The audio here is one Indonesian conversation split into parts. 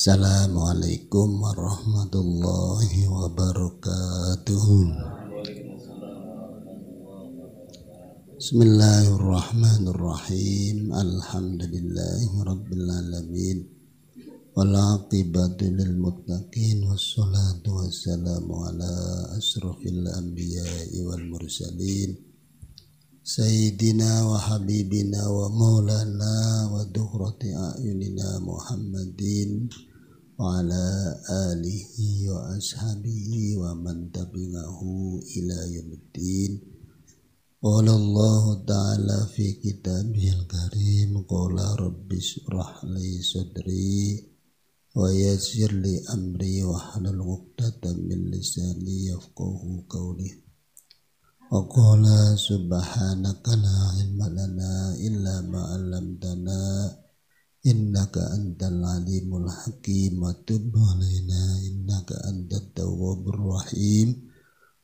Assalamualaikum warahmatullahi wabarakatuh. Bismillahirrahmanirrahim. Alhamdulillahirabbil alamin. lil muttaqin wassalatu wassalamu ala asrofil anbiya'i wal mursalin. سيدنا وحبيبنا ومولانا ودهرة أعيننا محمدين وعلى آله وأصحابه ومن تبعه إلى يوم الدين قال الله تعالى في كتابه الكريم قال رب اشرح لي صدري ويسر لي أمري واحلل عقدة من لساني يفقه قولي وقال سبحانك لا علم لنا إلا ما علمتنا innaka antal alimul hakim tub alaina innaka antat tawwabur rahim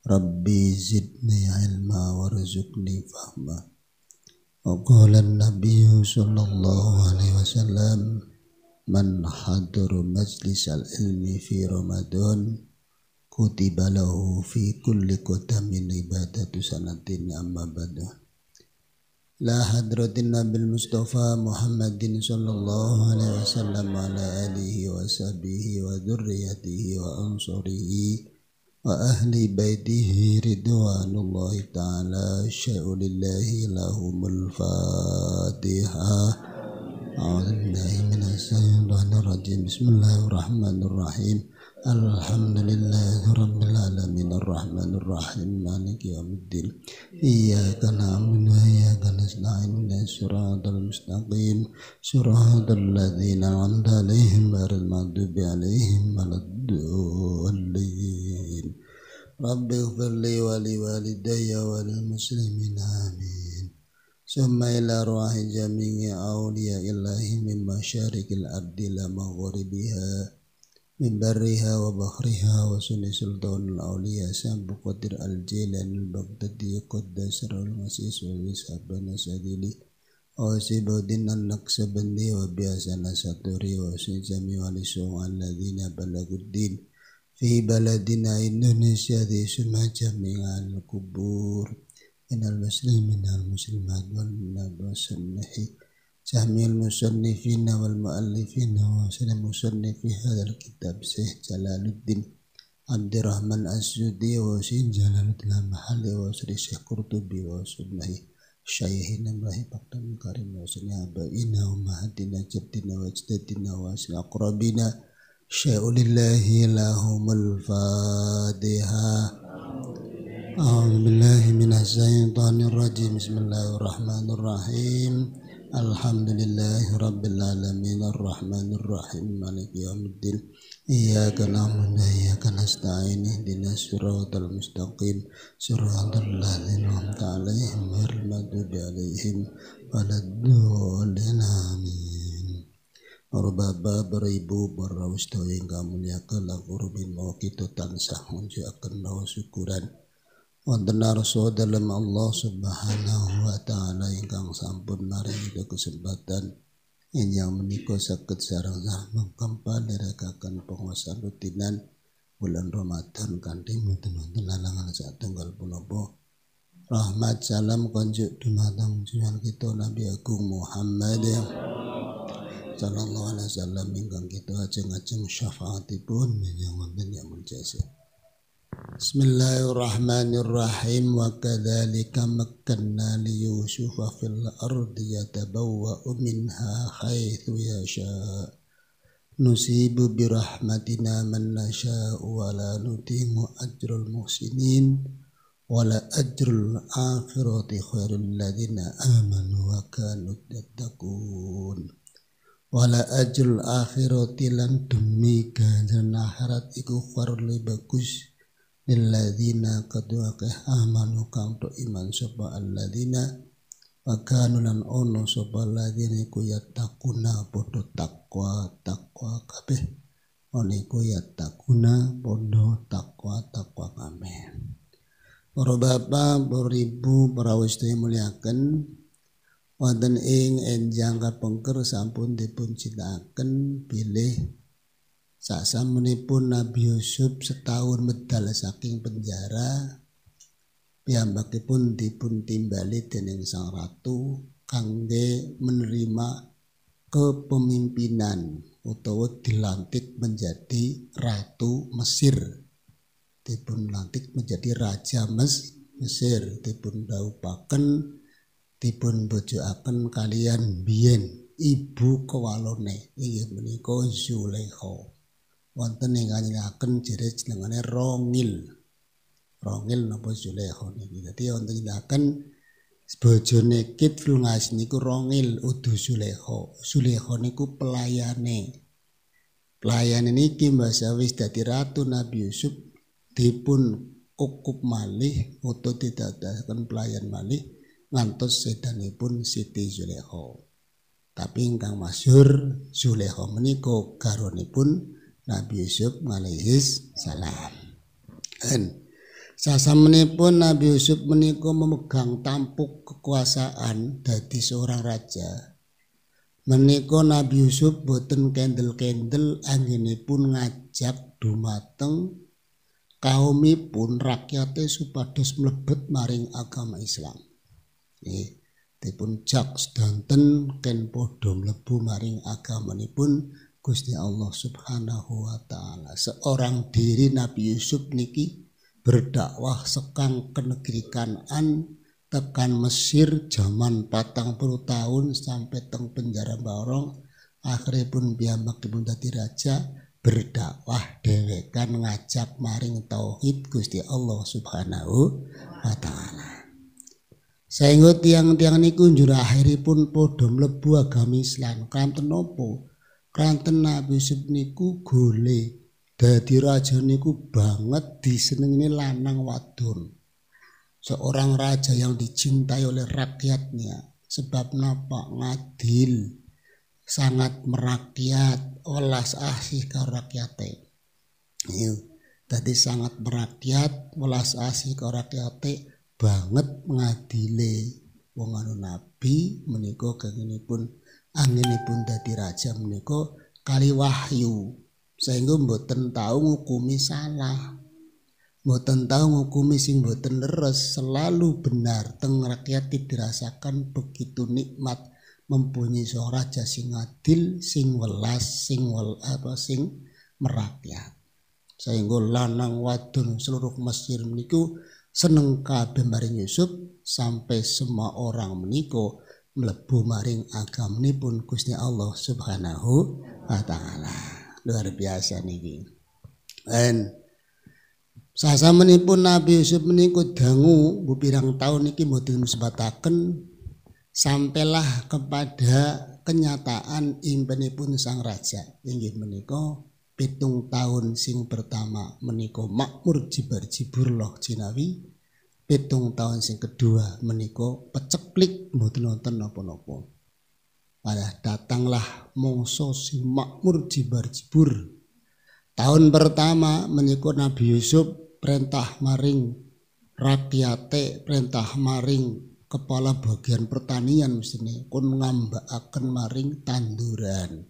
rabbi zidni ilma warzuqni fahma وقال Nabi صلى Alaihi Wasallam, وسلم من حضر مجلس العلم في kutiba lahu fi kulli qutamin ibadatu sanatin amma لا حضرة النبي المصطفى محمد صلى الله عليه وسلم على آله وصحبه وذريته وأنصاره وأهل بيته رضوان الله تعالى شاء لله لهم الفاتحة أعوذ بالله من الشيطان الرجيم بسم الله الرحمن الرحيم الحمد لله رب العالمين الرحمن الرحيم مالك يوم الدين إياك نعبد وإياك نستعين من الصراط المستقيم صراط الذين أنعمت عليهم غير المغضوب عليهم ولا الضالين رب اغفر لي ولوالدي وللمسلمين آمين ثم إلى أرواح جميع أولياء الله من مشارق الأرض إلى مغربها من برها وبحرها وسن سلطان الأولياء سام بقدر الجيلان البغدادي قدس المسيس وليس أبنا سديلي وسيب الدين بني وبياسنا ساتوري وسن جميع الإسلام الذين بلغوا الدين في بلدنا إندونيسيا ذي سمع جميع القبور من المسلمين المسلمات والمسلمين Jamil musannifina wal mu'allifina wa salam musannifi hadzal kitab Syekh Jalaluddin Abdurrahman Az-Zudi wa Syekh Jalaluddin Mahalli wa Syekh Qurtubi wa Syekh Syekh Nabi Pakdam Karim wa Syekh Abaina wa Mahdina Jaddina wa Jaddina bismillahirrahmanirrahim الحمد لله رب العالمين الرحمن الرحيم مالك يوم الدين إياك نعبد وإياك نستعين اهدنا الصراط المستقيم صراط الذين أنعمت عليهم غير المغضوب عليهم ولا الضالين آمين Para baba, para ibu, para ustaz yang kamu muliakan, lagu rubin mau kita Wonten narso dalam Allah Subhanahu wa taala ingkang sampun maringi kesempatan yang menika saged sareng sareng kakan penguasa rutinan bulan Ramadan kanthi mboten-mboten lalangan tunggal punapa rahmat salam konjuk dumateng junjungan kita Nabi Agung Muhammad ya. sallallahu alaihi wasallam ingkang kita ajeng-ajeng syafaatipun menyang wonten yang بسم الله الرحمن الرحيم وكذلك مكنا ليوسف في الأرض يتبوأ منها حيث يشاء نصيب برحمتنا من نشاء ولا نتيم أجر المحسنين ولا أجر الآخرة خير الذين آمنوا وكانوا يتقون ولا أجر الآخرة لن تميك جناحرة إكفر لبكش lilladzina kaduakeh amanu kang to iman sapa alladzina Pakanu lan ono sapa alladzina iku takuna padha takwa takwa kabeh Oni iku takuna padha takwa takwa kabeh Para bapak, para ibu, para istri muliakan wonten ing enjang kapengker sampun dipun citakaken bilih Sasa menipu Nabi Yusuf setahun medal saking penjara piyambakipun dipun timbali dening sang ratu kangge menerima kepemimpinan utawa dilantik menjadi ratu Mesir dipun lantik menjadi raja Mes Mesir dipun daupaken dipun bojoaken kalian biyen ibu kewalone Iya meniko Zulaikha wonten ingkang akan jere jenengane rongil. Rongil napa Zulaikha niki. Dadi wonten nyedhaken bojone flu Ngas niku rongil udu Zulaikha. Zulaikha niku pelayane. Pelayan niki mbasa wis dadi ratu Nabi Yusuf dipun kukup malih utuh didadakan pelayan malih ngantos pun Siti Zulaikha. Tapi ingkang masyhur Zulaikha menika pun Nabi Yusuf alaihi salam. Dan sasamenipun Nabi Yusuf menika memegang tampuk kekuasaan dadi seorang raja. Menika Nabi Yusuf boten kendel-kendel anggenipun ngajak dumateng kaumipun rakyate supados mlebet maring agama Islam. Nggih, dipun jak sedanten ken padha mlebu maring agamanipun pun Gusti Allah Subhanahu wa taala. Seorang diri Nabi Yusuf niki berdakwah sekang kenegrikanan tekan Mesir zaman patang puluh tahun sampai teng penjara Barong akhirnya pun biamak di Bundati raja berdakwah dewekan ngajak maring tauhid Gusti Allah Subhanahu wa taala. yang tiang-tiang niku njur akhiripun podom lebu agami Islam kanten nopo Kranten Nabi Yusuf niku gole. Dadi raja niku banget disenengi lanang wadon. Seorang raja yang dicintai oleh rakyatnya. Sebab napa ngadil. Sangat merakyat, welas asih ke rakyate. Iya. Dadi sangat merakyat, welas asih ke rakyate banget ngadile wong anu nabi menika kenging pun anginipun dadi raja menika kali wahyu sehingga mboten tahu ngukumi salah mboten tahu ngukumi sing mboten leres selalu benar teng rakyat dirasakan begitu nikmat mempunyai seorang raja sing adil sing welas sing wel, apa sing merakyat sehingga lanang wadon seluruh Mesir meniku seneng kabeh Yusuf sampai semua orang meniko mlebu maring agamanipun Gusti Allah Subhanahu wa taala. Luar biasa niki. Dan sasamenipun Nabi Yusuf meniku dangu bupirang tahun niki boten musbataken sampailah kepada kenyataan impenipun sang raja inggih menika pitung tahun sing pertama menika makmur jibar jibur loh jinawi pitung tahun sing kedua meniko peceklik mboten wonten napa-napa. datanglah mongso si makmur jibar jibur. Tahun pertama meniko Nabi Yusuf perintah maring rakyate perintah maring kepala bagian pertanian kun kon akan maring tanduran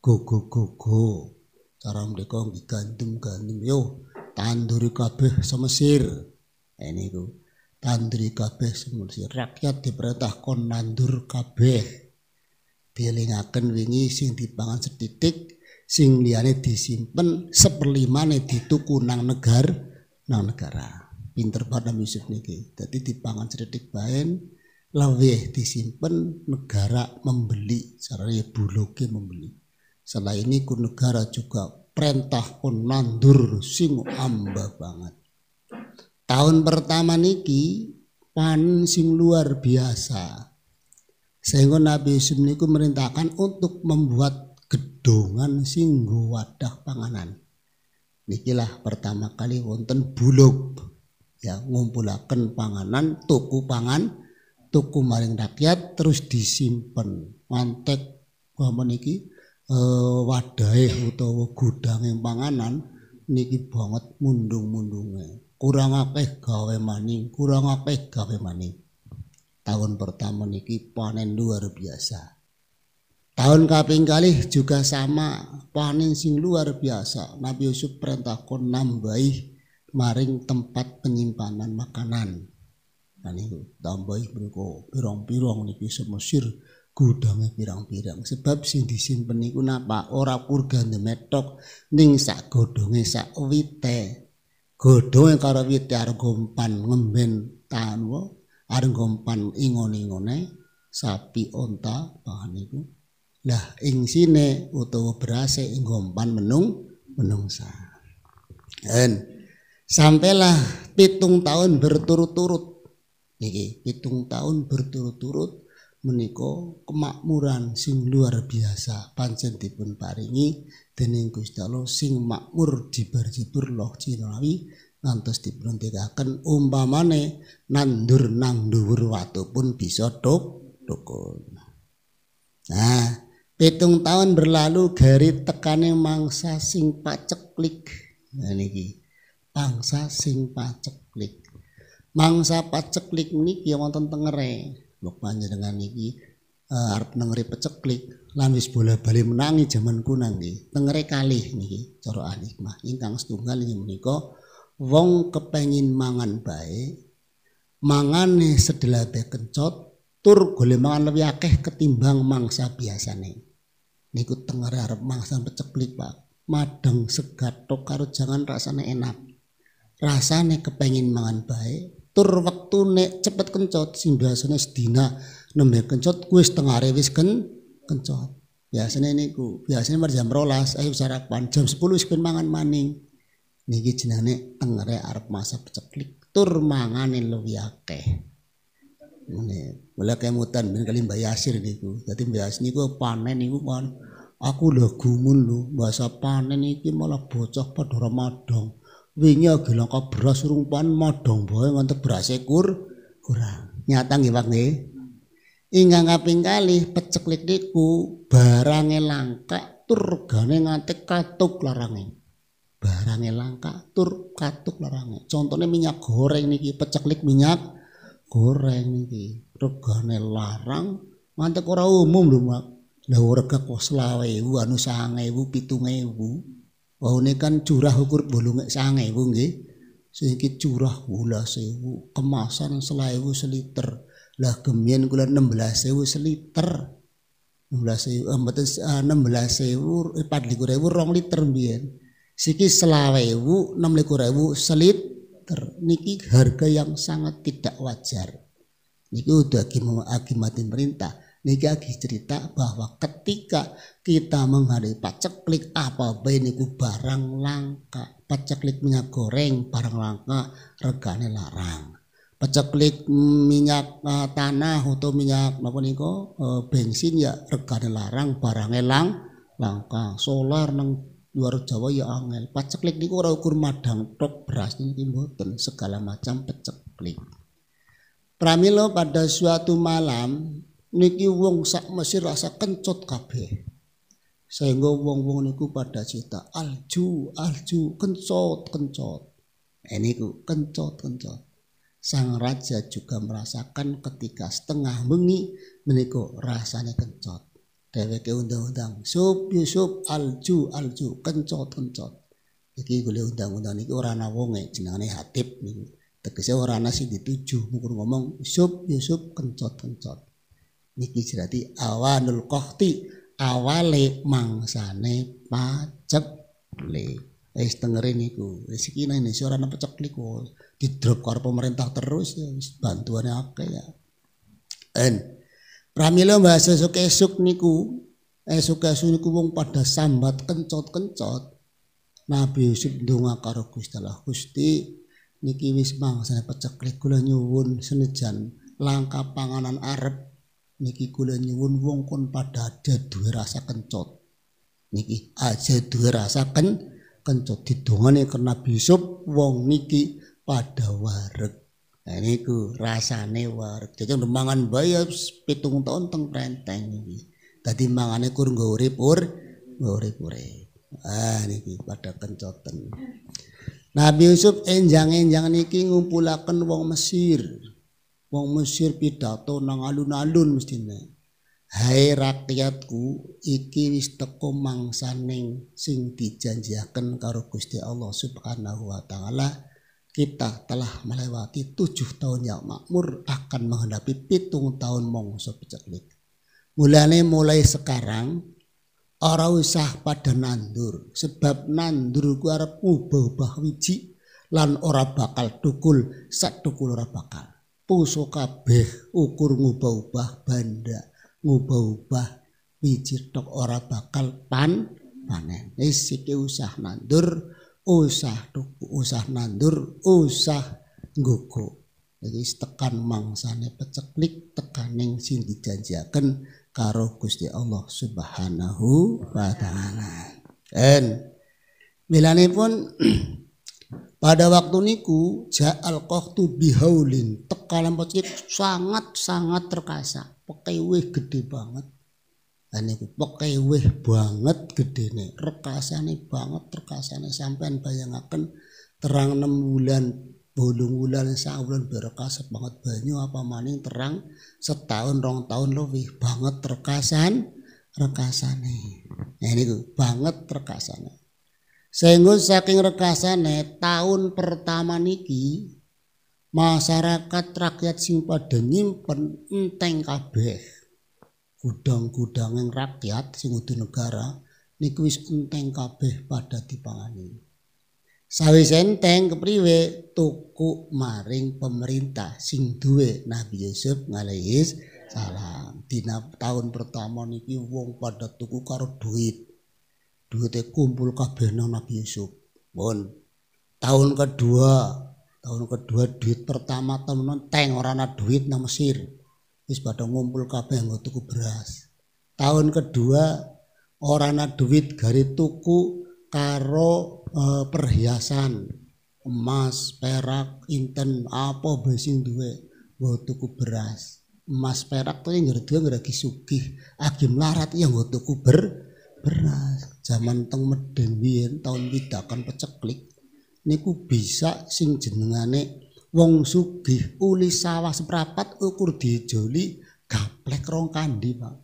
gogo gogo cara mriko digantung-gantung yo tanduri kabeh semesir Nah, ini ku tandri kabeh semulsi rakyat diperintah kon nandur kabeh akan wingi sing dipangan setitik sing liyane disimpen seperlimane dituku nang negar nang negara pinter pada Yusuf niki dadi dipangan setitik bain laweh disimpan negara membeli caranya buluki membeli Selain ini ku negara juga perintah pun nandur sing amba banget Tahun pertama niki panen sing luar biasa. Sehingga Nabi Yusuf niku merintahkan untuk membuat gedongan sing wadah panganan. Nikilah pertama kali wonten bulog ya ngumpulaken panganan tuku pangan tuku maring rakyat terus disimpan, mantek paman Niki eh, wadah atau gudang yang panganan niki banget mundung mundungnya kurang akeh gawe maning, kurang akeh gawe maning. Tahun pertama niki panen luar biasa. Tahun kaping kali juga sama panen sing luar biasa. Nabi Yusuf perintah kon nambahi maring tempat penyimpanan makanan. Nah niku tambahi mriku pirang-pirang niki semusir gudange pirang-pirang. Sebab sing disimpen niku napa ora kurgan demetok ning sak godhonge sak wite godhonge karo wite areng gompan ngemben tanwa areng gompan ingon-ingone sapi onta bahan iku lah ing sine utawa berase ing gompan menung menungsa en sampailah pitung tahun berturut-turut niki pitung tahun berturut-turut menika kemakmuran sing luar biasa pancen dipun paringi dening Gusti Allah sing makmur diberjibur loh cinawi ngantos diperhentikaken umpamane nandur nang dhuwur watu pun bisa tuk tukun nah pitung tahun berlalu garit tekane mangsa sing paceklik nah niki mangsa sing paceklik mangsa paceklik niki wonten tengere Mbok panjenengan iki uh, arep nengeri peceklik lan wis bola bali menangi jaman kuna nggih. Tengere kalih niki cara hikmah ingkang setunggal inggih menika wong kepengin mangan bae mangane sedelape kencot tur golek mangan lebih akeh ketimbang mangsa biasane. Niku tengere arep mangsa peceklik Pak. Madang segatok karo jangan rasane enak. Rasane kepengin mangan bae tur wektune cepet kencot sing biasane sedina nembe kencot kuwi setengah wis ken kencot biasane niku biasane mar jam 12 ayo sarapan jam 10 wis mangan maning niki jenenge tengere arep masak ceklik tur mangane luwih ya akeh ngene kula kemutan ben kali Mbak Yasir niku dadi Mbak Yasir niku panen niku kon aku lho gumun lho bahasa panen iki malah bocah padha Ramadan wingi bilang langka beras rumpan madhong bae ngantek berase kur kurang. Nyata nggih Pak nggih. Ingkang kali kalih peceklik niku barange langka tur regane katuk larange. Barange langka tur katuk larange. Contohnya minyak goreng niki peceklik minyak goreng niki regane larang Mantek ora umum lho Pak. Lah ora kok 20.000 anu 9.000 7.000. Wahune kan curah ukur bolongek sange ku nggih. Sedikit curah sewu kemasan 1000 seliter. Lah gula enam belas sewu seliter. enam belas sewu empat ribu ribu rong liter mbiyen. Siki ribu ribu seliter. Niki harga yang sangat tidak wajar. Niki udah akimatin perintah. Niki cerita bahwa ketika kita menghadapi paceklik apa niku barang langka. Paceklik minyak goreng barang langka regane larang. Paceklik minyak uh, tanah atau minyak apa niko uh, eh, bensin ya regane larang barang elang langka. Solar neng luar Jawa ya angel. Paceklik niku ora ukur madang tok beras niki mboten segala macam paceklik. Pramilo pada suatu malam niki wong sak Mesir rasa kencut kabeh. Sehingga wong-wong niku pada cita alju alju kencot kencot. Ini nah, ku kencot kencot. Sang raja juga merasakan ketika setengah bengi meniku rasanya kencot. Dheweke undang-undang sup Yusup alju alju kencot kencot. Iki gule undang-undang niki ora ana wonge jenengane hatip. niku. Tegese ora nasi dituju mukul ngomong sup Yusup kencot kencot niki jadi awanul kohti awale mangsane pacek le wis dengerin niku wis iki nang Indonesia ora pecek liku di drop karo pemerintah terus ya wis bantuane akeh ya en pramila bahasa esuk esuk niku esuk esuk niku wong pada sambat kencot kencot Nabi Yusuf ndonga karo Gusti Allah Gusti niki wis mangsa pecek kula nyuwun senajan langka panganan arep niki kula nyuwun wong kon padha ada duwe rasa kencot niki aja duwe rasa ken kencot didongane ke Nabi Yusuf wong niki pada warek. nah, niku rasane wareg dadi mangan bayar pitung tahun teng prenteng iki dadi mangane kur nggo urip ur urip-urip ah niki pada kencoten Nabi Yusuf enjang-enjang niki ngumpulaken wong Mesir Wong Mesir pidato nang alun-alun mestine. Hai rakyatku, iki wis teko mangsaning sing dijanjiaken karo Gusti Allah Subhanahu wa taala. Kita telah melewati tujuh tahun yang makmur akan menghadapi pitung tahun mongso peceklik. Mulane mulai sekarang ora usah pada nandur sebab nandur ku arep ubah-ubah wiji lan ora bakal tukul sak tukul ora bakal puso kabeh ukur ngubah-ubah banda ngubah-ubah biji tok ora bakal pan panen wis usah nandur usah tuku usah nandur usah nggogo jadi tekan mangsane peceklik tekaning sing dijanjiaken karo Gusti Allah Subhanahu wa taala en pun Pada waktu niku ja'al qahtu bihaulin tekalan pocit sangat-sangat terkasa. Pekeweh gede banget. Dan niku pekeweh banget gede gedene, rekasane banget terkasane sampean bayangaken terang enam bulan, bolong bulan bulan bulan berkasa banget banyu apa maning terang setahun rong tahun lebih banget terkasan rekasane. Nah niku banget terkasane. Sehingga saking rekasane tahun pertama niki masyarakat rakyat sing padha nyimpen enteng kabeh. Gudang-gudang yang rakyat sing negara niku wis enteng kabeh pada dipangani. senteng enteng kepriwe tuku maring pemerintah sing duwe Nabi Yusuf alaihi salam. Dina tahun pertama niki wong pada tuku karo duit duite kumpul kabeh nang Nabi Yusuf. Pun tahun kedua, tahun kedua duit pertama temen teng ora ana duit nang Mesir. Wis padha ngumpul kabeh nggo tuku beras. Tahun kedua ora ana duit gari tuku karo eh, perhiasan emas, perak, inten, apa besing duwe nggo tuku beras. Emas perak tuh yang ngerti ngerti sugih, agim larat yang nggo tuku ber beras zaman teng Medhen biyen taun pidakan peceklik niku bisa sing jenengane wong sugih uli sawah seprapat ukur dijoli gaplek rong kandi, Pak.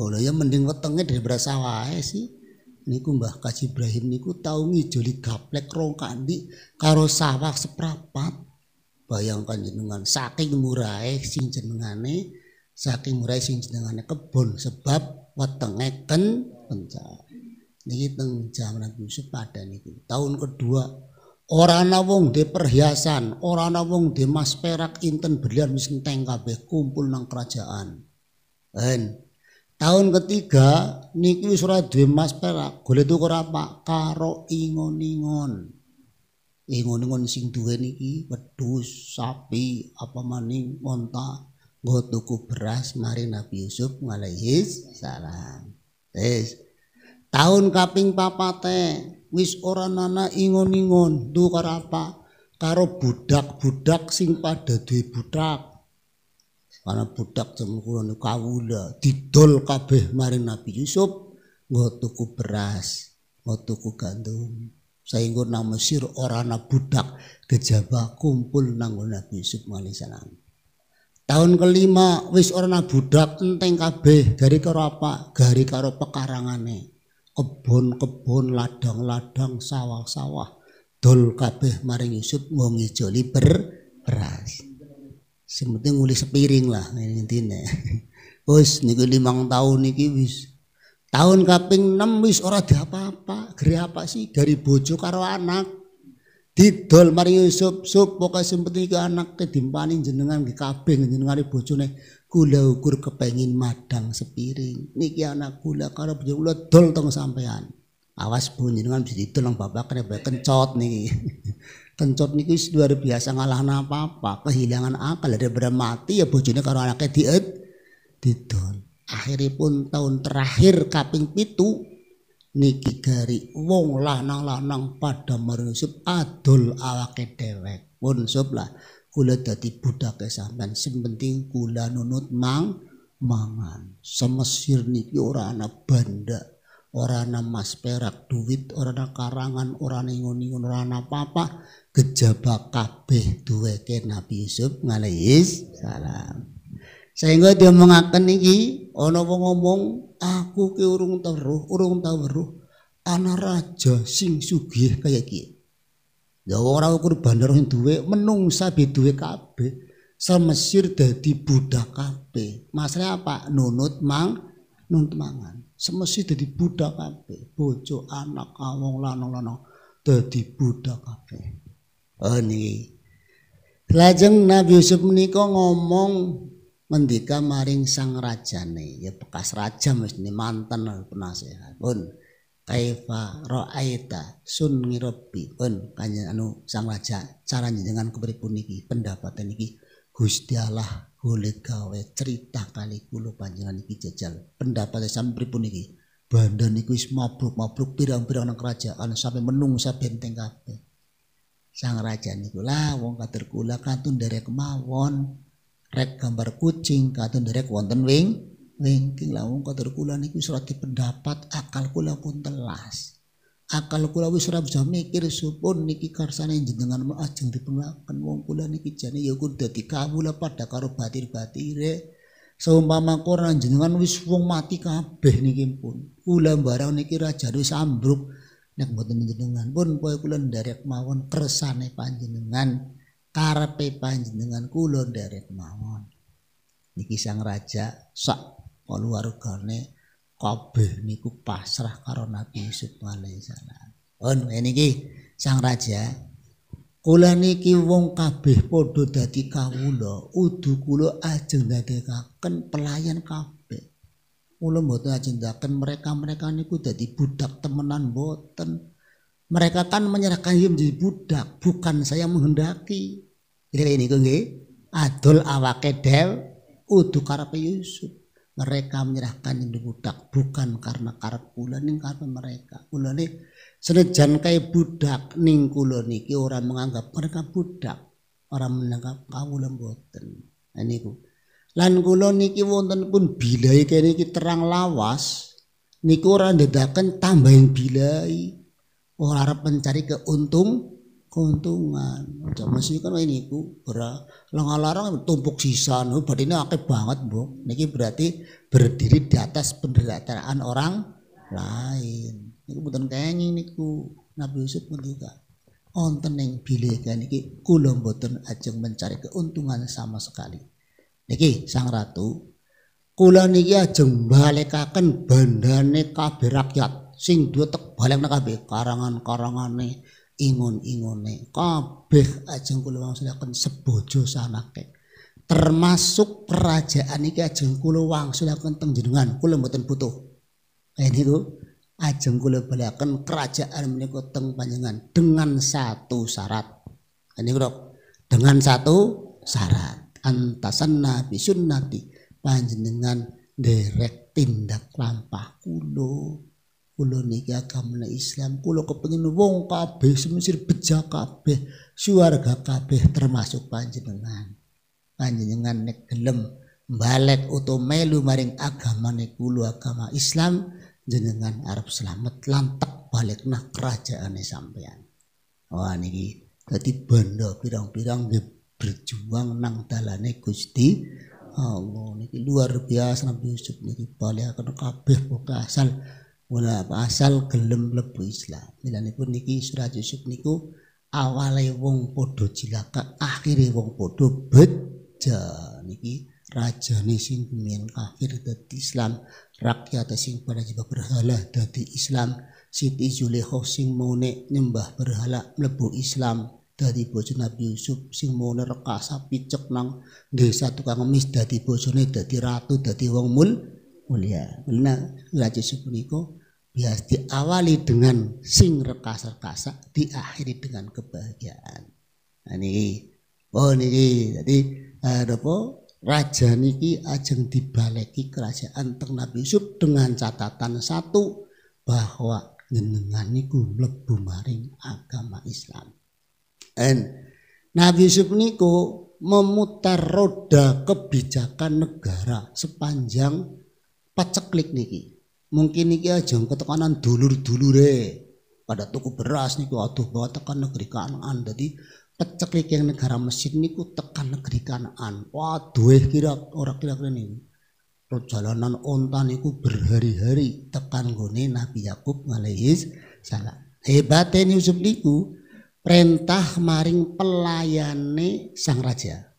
Oh, ya mending wetenge daripada sawahe sih. niku Mbah Kaji Ibrahim niku tau ngijoli gaplek rong kandi karo sawah seprapat. Bayangkan jenengan saking murai sing jenengane saking murai sing jenengane kebon sebab wetenge ken pencah. Niki penjaman Yusuf pada niku. Tahun kedua orang ana di perhiasan, orang ana di mas perak inten berlian wis enteng kabeh kumpul nang kerajaan. En tahun ketiga niki wis ora duwe mas perak, golek tuku apa karo ingon-ingon. Ingon-ingon sing duwe niki wedhus, sapi, apa maning, monta nggo tuku beras mari Nabi Yusuf alaihi salam. Wis Tahun kaping papate wis ora nana ingon-ingon du karapa karo budak-budak sing pada duwe budak. Karena budak jaman kula kawula didol kabeh maring Nabi Yusuf ngotuku beras, ngotuku gandum. sainggo nang Mesir ora ana budak kejabah kumpul nang Nabi Yusuf alaihi Tahun kelima wis ora ana budak enteng kabeh dari karo apa? Gari karo pekarangane kebun-kebun ladang-ladang, sawah-sawah dol kabeh maring Yusuf wong ijoli ber beras. Sementing nguli sepiring lah intine. Wis niku limang tahun niki wis tahun kaping 6 wis ora diapa-apa, gere apa sih dari bojo karo anak. Didol maring Yusuf, sup pokoke sing penting iki anak kedimpani jenengan nggih kabeh jenengane bojone gula ukur kepengin madang sepiring. Niki anak gula karo bojo kula dol tong sampean. Awas Bu jenengan bisa ditolong bapak kena kencot niki. kencot niki wis luar biasa ngalahna apa-apa, kehilangan akal daripada mati ya bojone karo anaknya diet didol. Akhiripun tahun terakhir kaping pitu niki gari wong lanang-lanang pada meresep adol awake dhewek. Pun sub lah kula dadi budake sampean sing penting kula nunut mang mangan semesir niki ora ana banda ora ana mas perak duit ora ana karangan ora ana ingon ora ana apa-apa gejaba kabeh duweke Nabi Yusuf alaihi salam sehingga dia mengaken iki ana wong ngomong aku ki urung teruh urung tau weruh ana raja sing sugih kaya gitu. Ya orang Kurban bandar sing duwe menungsa be duwe kabeh. Semesir dadi budak kabeh. Masalah apa? Nunut mang nunut mangan. Semesir dadi budak kabeh. Bojo anak awong lanang-lanang dadi budak kabeh. Oh niki. Lajeng Nabi Yusuf menika ngomong mendika maring sang raja nih. ya bekas raja mesti mantan penasehat pun kaifa ra'aita sunni rabbi pun kanjeng anu sang raja cara jenengan kepripun niki pendapat niki Gusti Allah boleh gawe cerita kali kulo panjenengan iki jajal pendapat sampeyan pripun niki Bandan niku wis mabruk-mabruk pirang-pirang nang kerajaan sampai menungsa benteng kabeh. Sang raja niku lah wong kader kula kantun derek mawon rek gambar kucing kantun derek wonten wing Wengking wong kader kula niki wis ora pendapat akal kula pun telas. Akal kula wis ora bisa mikir supun niki kersane jenengan mau ajeng dipengaken wong kula niki jane ya kudu dadi kawula padha karo batir-batire. Seumpama koran jenengan wis wong mati kabeh niki pun. Kula barang niki rajane sambruk nek mboten jenengan pun kowe kula nderek mawon kersane panjenengan karepe panjenengan kula nderek mawon. Niki sang raja sak keluargane kabeh niku pasrah karo Nabi Yusuf alaihi salam. On niki Sang Raja Kula niki wong kabeh padha dadi kawula, udu kula ajeng dadekaken pelayan kabeh. Kula mboten ajendaken mereka-mereka niku dadi budak temenan mboten. Mereka kan menyerahkan diri menjadi budak, bukan saya menghendaki. Jadi ini nggih, adol awake dhewe udu karepe Yusuf mereka menyerahkan ini budak bukan karena karep kula ning karena mereka kula nih senajan kaya budak ning kula niki orang menganggap mereka budak orang menganggap kawula mboten nah, niku lan kula niki wonten pun bilai kene iki terang lawas niku ora ndadaken tambahin bilai ora arep mencari keuntung keuntungan zaman sih kan ini ku ora lengah larang tumpuk sisa nu oh, ini akeh banget bu niki berarti berdiri di atas penderitaan orang lain niku mboten ini niku Nabi Yusuf ngendika on teneng bilih niki kula mboten ajeng mencari keuntungan sama sekali niki sang ratu kula niki ajeng balekaken bandane kabeh rakyat sing duwe tek balekna kabeh karangan-karangane ingon-ingone kabeh ajeng kula wangsunaken sebojo sanake termasuk kerajaan iki ajeng kula wangsunaken teng jenengan kula mboten butuh eh niku ajeng kula balaken kerajaan menika teng panjenengan dengan satu syarat ini kok dengan satu syarat antasan nabi sunnati panjenengan derek tindak lampah kulo kulo niki agamane Islam kulo kepengin wong kabeh semisir beja kabeh suwarga kabeh termasuk panjenengan panjenengan nek gelem balik uto melu maring agama nek kulo agama Islam jenengan Arab selamat lantak balik nah kerajaane sampean wah niki tadi benda pirang-pirang berjuang nang dalane Gusti Allah niki luar biasa Nabi Yusuf niki balik akan kabeh asal Mula asal gelem mlebu Islam. pun niki surat Yusuf niku awale wong padha cilaka, akhire wong padha beja. Niki rajane sing rumiyin kafir dadi Islam, rakyat sing pada jiwa berhala dadi Islam, Siti Zulekho sing mone nyembah berhala mlebu Islam dadi bojo Nabi Yusuf sing mone rekasa picek nang desa tukang ngemis dadi bojone dadi ratu dadi wong mul mulia. Nah, Raja lajeng niku Ya, diawali dengan sing rekasa-rekasa, diakhiri dengan kebahagiaan. Nah, niki, oh niki, jadi eh, ada po raja niki ajeng dibaleki kerajaan teng Nabi Yusuf dengan catatan satu bahwa jenengan niku mlebu maring agama Islam. And Nabi Yusuf niku memutar roda kebijakan negara sepanjang paceklik niki mungkin iki aja ketekanan dulur dulur deh pada tuku beras niku aduh bawa tekan negeri Kanaan dadi pecek yang negara Mesir niku tekan negeri Kanaan waduh eh, kira ora kira-kira niku perjalanan onta niku berhari-hari tekan gone Nabi Yakub alaihis salam hebate eh, Yusuf niku perintah maring pelayane sang raja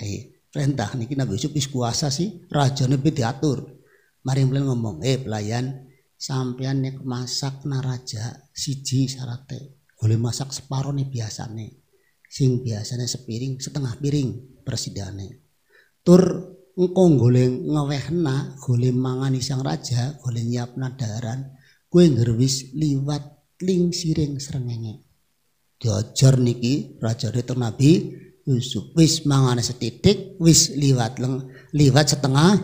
eh, perintah niki Nabi Yusuf wis kuasa sih rajane diatur Mari mulai ngomong, "Eh pelayan, sampean nek masak naraja siji sarate. Boleh masak separo nih biasane. Sing biasane sepiring setengah piring persidane. Tur engko goleng ngewehna, goleng mangani sang raja, goleng nyiap nadaran, kue ngerwis liwat ling siring serengenge. Diajar niki raja teng Nabi Yusuf wis mangane setitik wis liwat leng liwat setengah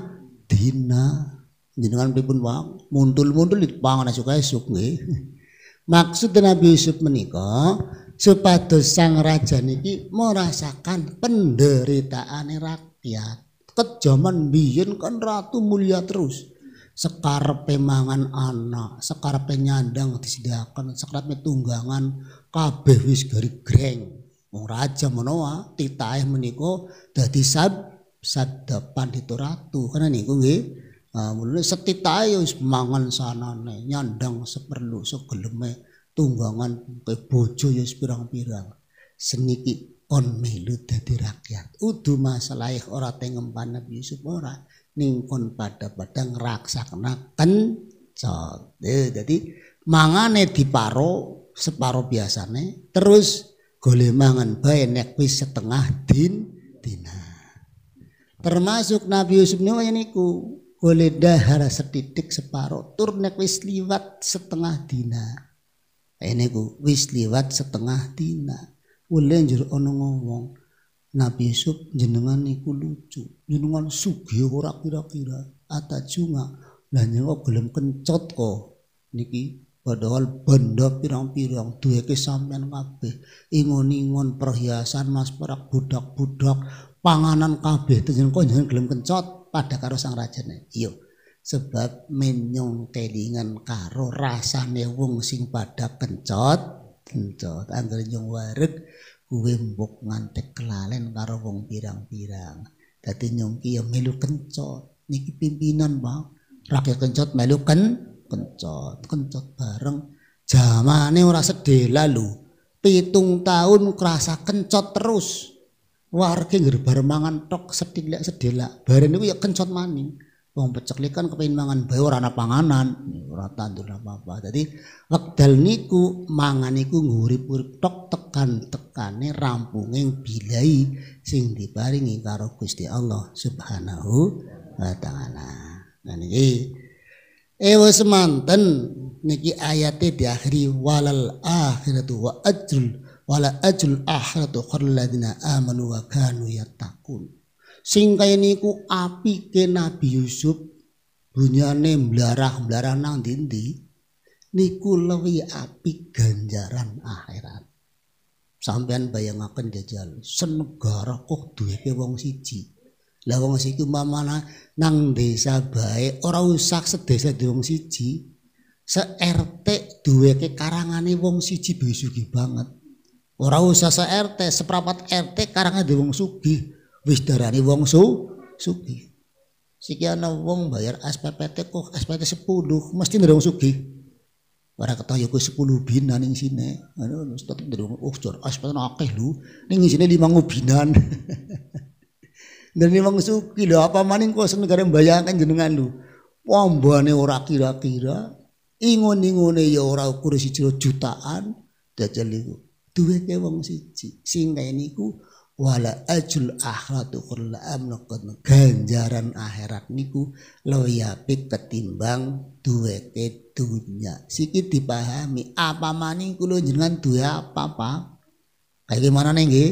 dina Jenengan pripun bang? Muntul-muntul dipangan suka esuk nggih. Maksud Nabi Yusuf menika supados sang raja niki merasakan penderitaan rakyat. Kejaman biyen kan ratu mulia terus. Sekarepe mangan anak, sekarepe nyandang disediakan, sekarepe tunggangan kabeh wis garigreng. Wong raja menawa titahe menika dadi sab depan itu ratu. karena niku nggih Nah, mulai setitai wis mangan sanane nyandang seperlu segeleme tunggangan ke bojo ya pirang-pirang seniki on melu dadi rakyat udu masalah ora tengem Nabi Yusuf ora ning kon pada-pada ngraksakenaken cat eh, jadi mangane diparo separo biasane terus golek mangan bae nek wis setengah din dina termasuk Nabi Yusuf niku oleh dahara setitik separo tur nek wis liwat setengah dina ini eh, ku wis liwat setengah dina oleh njur ono ngomong Nabi Yusuf jenengan niku lucu jenengan sugih ora kira-kira cuma. lah nyewa belum kencot kok niki padahal benda pirang-pirang duwe kesampean kabeh ingon-ingon perhiasan mas perak budak-budak panganan kabeh tenjen kok jenengan gelem kencot pada karo sang rajane iya sebab menyong telingan karo rasane wong sing pada kencot kencot anggere nyong wareg kuwe mbok ngantek kelalen karo wong pirang-pirang dadi nyong ki ya melu kencot niki pimpinan bang rakyat kencot melu ken kencot kencot bareng zamane ora sedela lho pitung tahun kerasa kencot terus warga nggak bareng mangan tok setilak sedelak bareng itu ya kencot mani wong peceklik kan kepengin mangan bae ora ana panganan ora tandur apa-apa dadi wekdal niku mangan niku ngurip-urip tok tekan tekane rampunging bilai sing diparingi karo Gusti Allah Subhanahu wa taala nah niki ewa semanten niki ayate diakhiri walal akhiratu wa ajrul wala ajul akhiratu kharladina amanu wa kanu yattaqun sing ini niku api ke Nabi Yusuf dunyane blarah-blarah nang ndi niku lewi api ganjaran akhirat sampean bayangaken jajal senegara kok ke wong siji lah wong siji mamana nang desa bae ora usah sedesa di wong siji se RT duweke karangane wong siji besugi banget Ora usah se RT, seprapat RT karangnya di wong sugih, wis darani wong su sugih. Sekian wong bayar SPPT kok SPPT 10 mesti nerong suki. Ora ketoyo ya kuwi 10 binan ning sini. Anu mesti tetep ndang oh jor SPPT akeh lho. Ning sini 5 binan. Dan memang suki lho apa maning kok negara bayangkan jenengan lho. Pombane ora kira-kira, ingon-ingone ya ora kursi jutaan dajal iku ke wong siji sing niku wala ajul akhirat kurla amnakun ganjaran akhirat niku luwih apik ketimbang ke dunya siki dipahami apa maning kula jenengan duwe apa apa kaya gimana nih nggih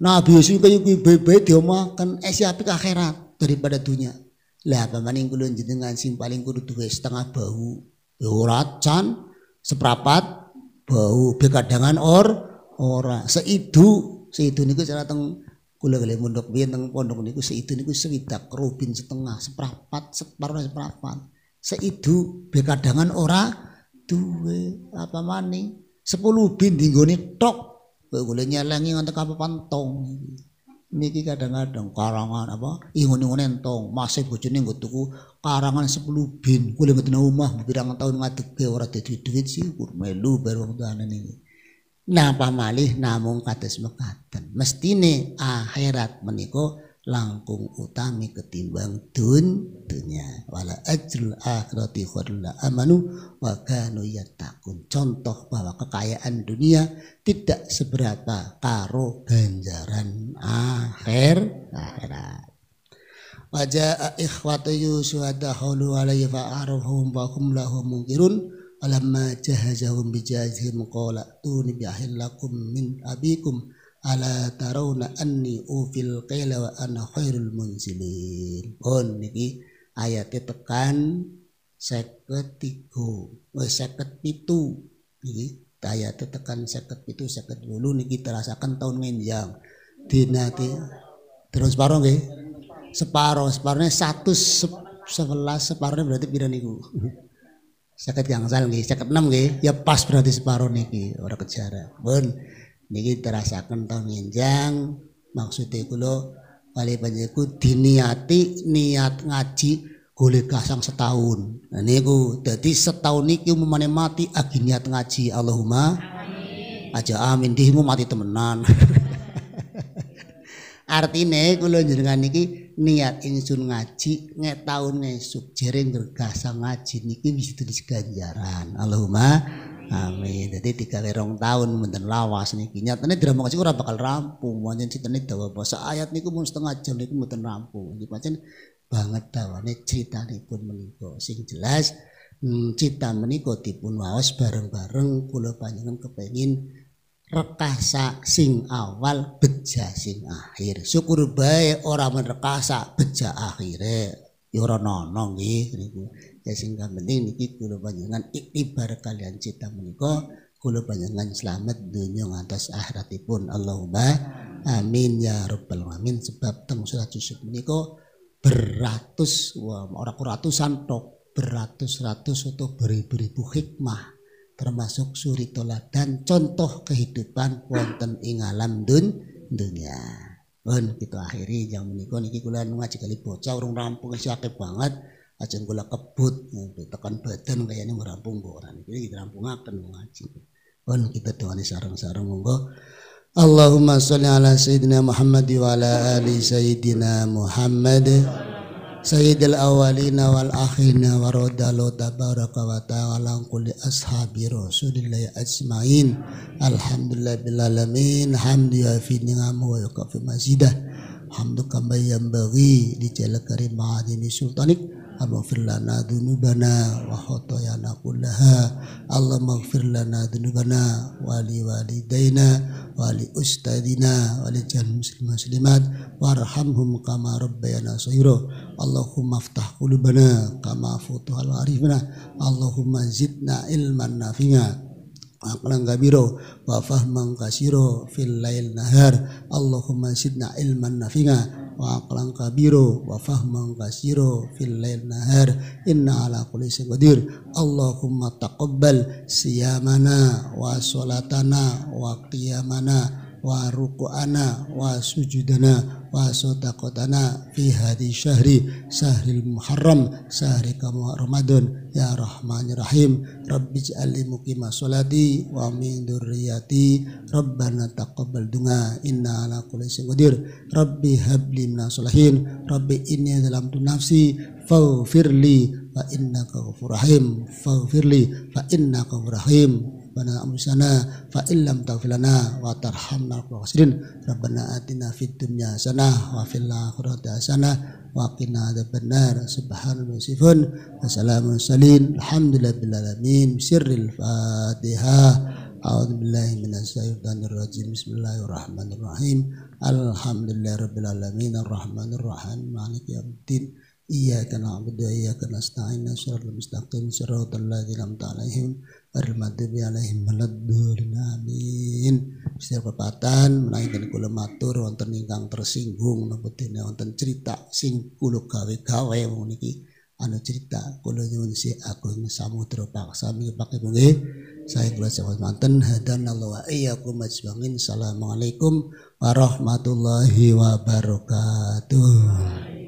Nabi Yusuf kaya kuwi bebe makan es eh, apik akhirat daripada dunya lah apa maning kula jenengan sing paling kudu duwe setengah bau ya ora can seprapat bau bekadangan or Ora, seidu, seidu niku cara teng kula kali pondok biyen teng pondok niku seidu niku sewidak rubin setengah, seprapat, separuh seprapat. Seidu bekadangan ora duwe apa maning. sepuluh bin dinggone tok kowe golek nyelengi ngantek pantong tong niki kadang-kadang karangan apa ingon-ingon entong masih bojone nggo tuku karangan sepuluh bin kuwi ngeten omah pirang tahun ngadege ora dadi duit sih kur melu baru tane niki napa malih namung kados mekaten mestine akhirat meniko langkung utami ketimbang dun dunia wala ajrul akhirati khairul amanu wa kanu yattaqun contoh bahwa kekayaan dunia tidak seberapa karo ganjaran akhir akhirat wajaa ikhwatu yusufa dahulu alaihi fa arhum wa hum mungkirun Alemajah jahum bijah jih mukaulah bi akhir min abikum, kum ala tarau na anni ufil kailawa ana khair mun sili kon niki ayat tekan seketikum wai seket itu niki ayat tekan seket itu seket wulun niki terasakan tahun mengiang di nate terus barong ke separo separo sebelas separo berarti bidani Sakit yang sal nggih, sakit enam nggih. Ya pas berarti separuh niki orang kejar Pun niki terasakan tahun nginjang maksudnya kula kali banyakku diniati niat ngaji golek kasang setahun. Nah niku dadi setahun niki umumane mati agi niat ngaji Allahumma amin. Aja amin dihimu mati temenan. Artine kula jenengan niki niat insun ngaji nge taun esuk jering gergasa ngaji niki bisa tulis ganjaran Allahumma amin jadi tiga lerong tahun menten lawas niki nyatanya drama ngaji ora bakal rampung cerita citane dawa basa ayat niku mun setengah jam niku mboten rampung Jadi pancen banget dawane pun menika sing jelas hmm, cita menika dipun wawas bareng-bareng Kulo panjenengan kepengin rekasa sing awal beja sing akhir syukur bae orang merekasa beja akhire ya ora nono nggih niku ya sing penting niki kula panjenengan iktibar kalian cita menika kula panjenengan selamat dunia ngantos akhiratipun Allahumma amin ya rabbal alamin sebab teng surat Yusuf menika beratus wah ora ratusan tok beratus-ratus atau beribu-ribu hikmah termasuk suri tolak dan contoh kehidupan wonten ing alam dun dunia. Pun kita akhiri jam menika niki kula anu ngaji kali bocah urung rampung akeh banget aja kula kebut tekan badan kayaknya merampung kok ora kita rampung akan ngaji. Pun kita doane sarang sarang monggo Allahumma salli ala sayyidina Muhammad wa ala ali sayyidina Muhammad. Sayyidil awalina wal akhirina wa radalo tabaraka wa ta'ala kulli ashabi rasulillahi ajma'in alhamdulillah bil alamin hamdi ya wa fi ni'amu wa yukafi mazidah hamdu kama bagi di jala karim ma'adini sultanik Allahumma lana dhunubana wa khotoyana kullaha Allahumma lana dhunubana wa li walidaina wa li ustadina wa li jahil muslim muslimat warhamhum kama rabbayana sayro Allahumma aftah qulubana kama futuhal arifna Allahumma zidna ilman nafi'a aqlan kabiro wa fahman kasiro fil lail nahar Allahumma sidna ilman nafinga wa aqlan kabiro wa fahman kasiro fil lail nahar inna ala kulli syai'in qadir Allahumma taqabbal siyamana wa salatana wa qiyamana wa ruku'ana wa sujudana wa sodakotana fi hadi syahri syahril muharram syahri kamu ramadon. ya rahman ya rahim rabbi ja'alli muqima sholati wa min durriyati rabbana taqabbal dunga inna ala kulli syai'in rabbi habli minas solihin rabbi inni dalam tu nafsi faghfirli fa innaka ghafurur rahim faghfirli fa inna ghafurur rahim Rabbana amsana fa illam taghfirlana wa tarhamna khasirin Rabbana atina fid sana wa fil akhirati sana wa qina adzabannar subhanallah sifun wassalamu salin alhamdulillahi alamin sirril fatihah A'udzu billahi minasyaitonir rajim. Bismillahirrahmanirrahim. Alhamdulillahirabbil alamin arrahmanir rahim maliki iya Iyyaka na'budu wa iyyaka nasta'in. Shiratal mustaqim, shiratal ladzina an'amta 'alaihim Al-Madhubi ya alaihim waladdallin amin. Setiap pepatan menaikkan kula matur Wonton ingkang tersinggung napa wonton cerita sing kula gawe-gawe Mungkin anu cerita kula nyuwun si Agung Samudra Paksa niki pakai bengi saya kula sampun manten Allah wa iyyakum ajmain. Assalamualaikum warahmatullahi wabarakatuh.